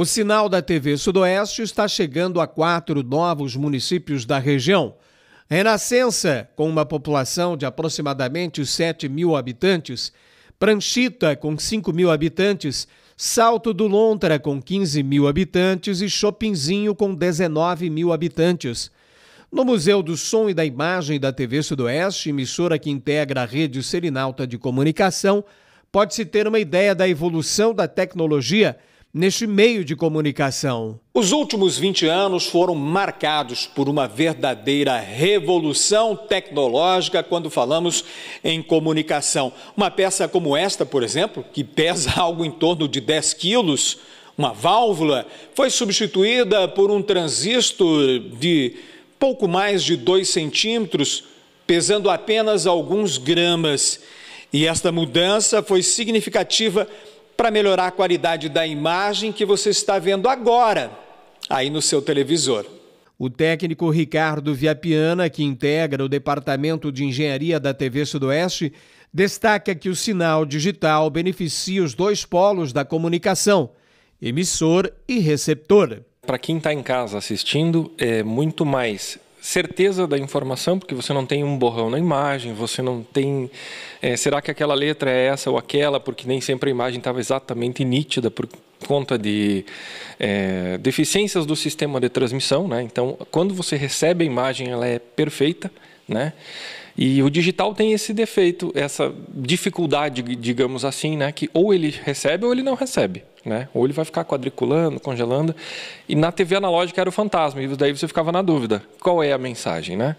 O sinal da TV Sudoeste está chegando a quatro novos municípios da região. Renascença, com uma população de aproximadamente 7 mil habitantes, Pranchita, com 5 mil habitantes, Salto do Lontra, com 15 mil habitantes e Chopinzinho, com 19 mil habitantes. No Museu do Som e da Imagem da TV Sudoeste, emissora que integra a rede Serinalta de Comunicação, pode-se ter uma ideia da evolução da tecnologia neste meio de comunicação. Os últimos 20 anos foram marcados por uma verdadeira revolução tecnológica quando falamos em comunicação. Uma peça como esta, por exemplo, que pesa algo em torno de 10 quilos, uma válvula, foi substituída por um transistor de pouco mais de 2 centímetros, pesando apenas alguns gramas. E esta mudança foi significativa para melhorar a qualidade da imagem que você está vendo agora aí no seu televisor. O técnico Ricardo Viapiana, que integra o Departamento de Engenharia da TV Sudoeste, destaca que o sinal digital beneficia os dois polos da comunicação, emissor e receptor. Para quem está em casa assistindo, é muito mais certeza da informação, porque você não tem um borrão na imagem, você não tem. É, será que aquela letra é essa ou aquela? Porque nem sempre a imagem estava exatamente nítida, conta de é, deficiências do sistema de transmissão. Né? Então, quando você recebe a imagem, ela é perfeita. Né? E o digital tem esse defeito, essa dificuldade, digamos assim, né? que ou ele recebe ou ele não recebe. Né? Ou ele vai ficar quadriculando, congelando. E na TV analógica era o fantasma, e daí você ficava na dúvida: qual é a mensagem? Né?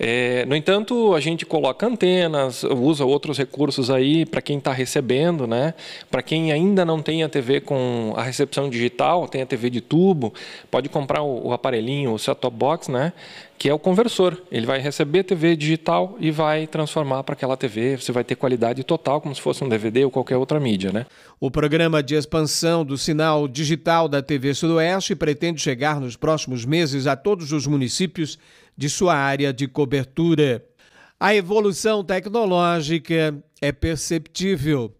É, no entanto, a gente coloca antenas, usa outros recursos aí para quem está recebendo, né? Para quem ainda não tem a TV com a recepção digital, tem a TV de tubo, pode comprar o, o aparelhinho, o set-top box, né? que é o conversor. Ele vai receber TV digital e vai transformar para aquela TV. Você vai ter qualidade total, como se fosse um DVD ou qualquer outra mídia, né? O programa de expansão do sinal digital da TV Sudoeste pretende chegar nos próximos meses a todos os municípios de sua área de cobertura. A evolução tecnológica é perceptível.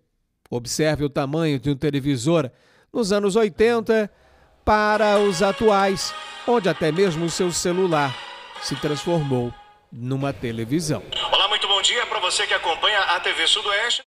Observe o tamanho de um televisor nos anos 80 para os atuais, onde até mesmo o seu celular se transformou numa televisão. Olá, muito bom dia para você que acompanha a TV Sudoeste.